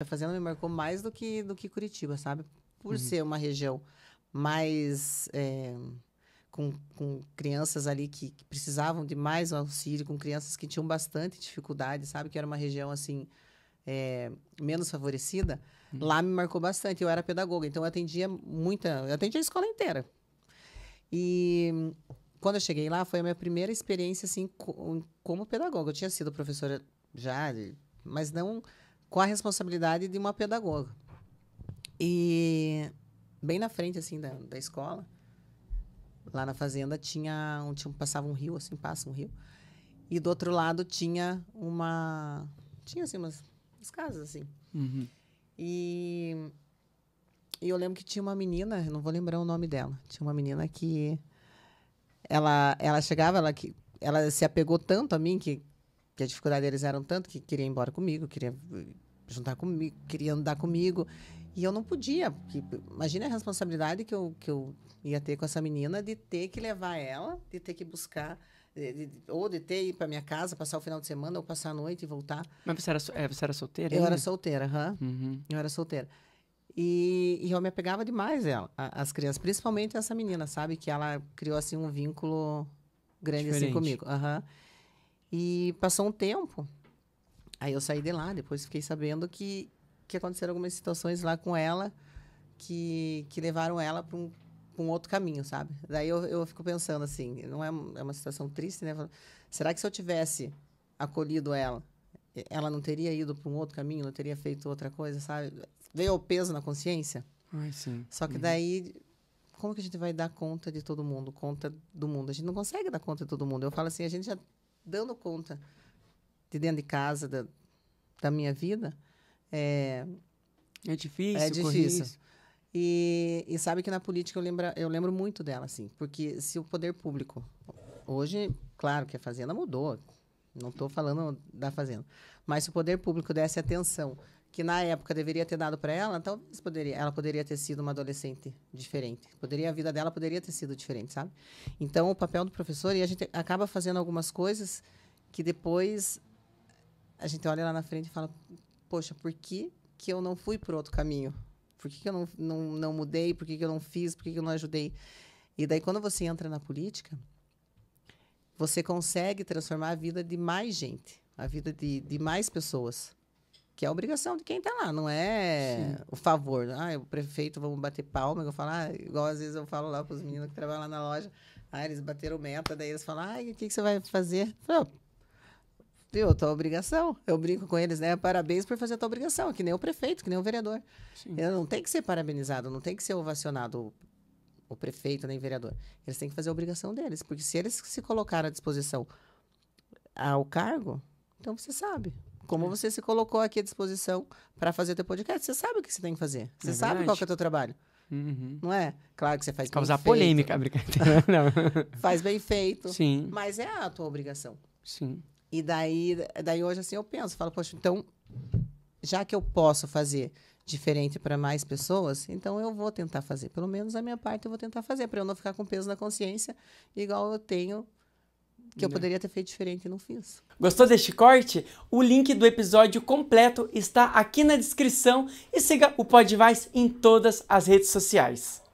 Tá fazendo me marcou mais do que, do que Curitiba, sabe? Por uhum. ser uma região mais. É, com, com crianças ali que, que, precisavam de mais auxílio, com crianças que tinham bastante dificuldade, sabe? Que era uma região assim. É, menos favorecida, uhum. lá me marcou bastante. Eu era pedagoga, então eu atendia muita. Eu atendia a escola inteira. E quando eu cheguei lá, foi a minha primeira experiência assim, como pedagoga. Eu tinha sido professora já, mas não com a responsabilidade de uma pedagoga. E bem na frente assim da, da escola, lá na fazenda tinha um tinha, passava um rio assim, passa um rio. E do outro lado tinha uma tinha assim umas, umas casas assim. Uhum. E e eu lembro que tinha uma menina, não vou lembrar o nome dela. Tinha uma menina que ela ela chegava, ela que ela se apegou tanto a mim que que a dificuldade deles eram tanto que queria ir embora comigo, queria eh, juntar comigo, queria andar comigo. E eu não podia. Porque, imagina a responsabilidade que eu, que eu ia ter com essa menina de ter que levar ela, de ter que buscar, de, de, ou de ter ir para minha casa, passar o final de semana, ou passar a noite e voltar. Mas você era, é, você era solteira? Eu era solteira, aham. Uhum. Eu era solteira. E, e, eu me apegava demais ela, a, as crianças, principalmente essa menina, sabe? Que ela criou assim um vínculo grande assim comigo. Aham. Uhum. E passou um tempo, aí eu saí de lá, depois fiquei sabendo que, que aconteceram algumas situações lá com ela que, que levaram ela para um, um outro caminho, sabe? Daí eu, eu fico pensando assim, não é, é uma situação triste, né? Será que se eu tivesse acolhido ela, ela não teria ido para um outro caminho, não teria feito outra coisa, sabe? Veio o peso na consciência. Ai, sim. Só que uhum. daí, como que a gente vai dar conta de todo mundo, conta do mundo? A gente não consegue dar conta de todo mundo. Eu falo assim, a gente já dando conta de dentro de casa, da, da minha vida, é... É difícil, É difícil. E, e, sabe que na política eu lembro, eu lembro muito dela, assim, porque se o poder público... Hoje, claro que a Fazenda mudou, não estou falando da Fazenda, mas se o poder público desse atenção que na época deveria ter dado para ela, talvez poderia, ela poderia ter sido uma adolescente diferente. Poderia a vida dela poderia ter sido diferente, sabe? Então o papel do professor e a gente acaba fazendo algumas coisas que depois a gente olha lá na frente e fala: "Poxa, por que que eu não fui por outro caminho? Por que, que eu não, não, não mudei? Por que, que eu não fiz? Por que, que eu não ajudei?" E daí quando você entra na política, você consegue transformar a vida de mais gente, a vida de, de mais pessoas que é a obrigação de quem está lá, não é Sim. o favor. Ah, o prefeito, vamos bater palma. Eu falo, ah, igual às vezes eu falo lá para os meninos que trabalham lá na loja. Ah, eles bateram meta, daí eles falam, ah, o que, que você vai fazer? Eu falo, eu tua obrigação. Eu brinco com eles, né? Parabéns por fazer a tua obrigação, que nem o prefeito, que nem o vereador. Sim. não tem que ser parabenizado, não tem que ser ovacionado o, o prefeito nem o vereador. Eles têm que fazer a obrigação deles, porque se eles se colocaram à disposição ao cargo, então você sabe, como é. você se colocou aqui à disposição para fazer teu podcast. Você sabe o que você tem que fazer. Você é sabe qual que é o teu trabalho. Uhum. Não é? Claro que você faz Causar tá bem polêmica, brincadeira. Não. faz bem feito. Sim. Mas é a tua obrigação. Sim. E daí, daí hoje assim eu penso, falo, poxa, então já que eu posso fazer diferente para mais pessoas, então eu vou tentar fazer. Pelo menos a minha parte eu vou tentar fazer, para eu não ficar com peso na consciência, igual eu tenho que eu né? poderia ter feito diferente e não fiz. Gostou deste corte? O link do episódio completo está aqui na descrição e siga o Podvice em todas as redes sociais.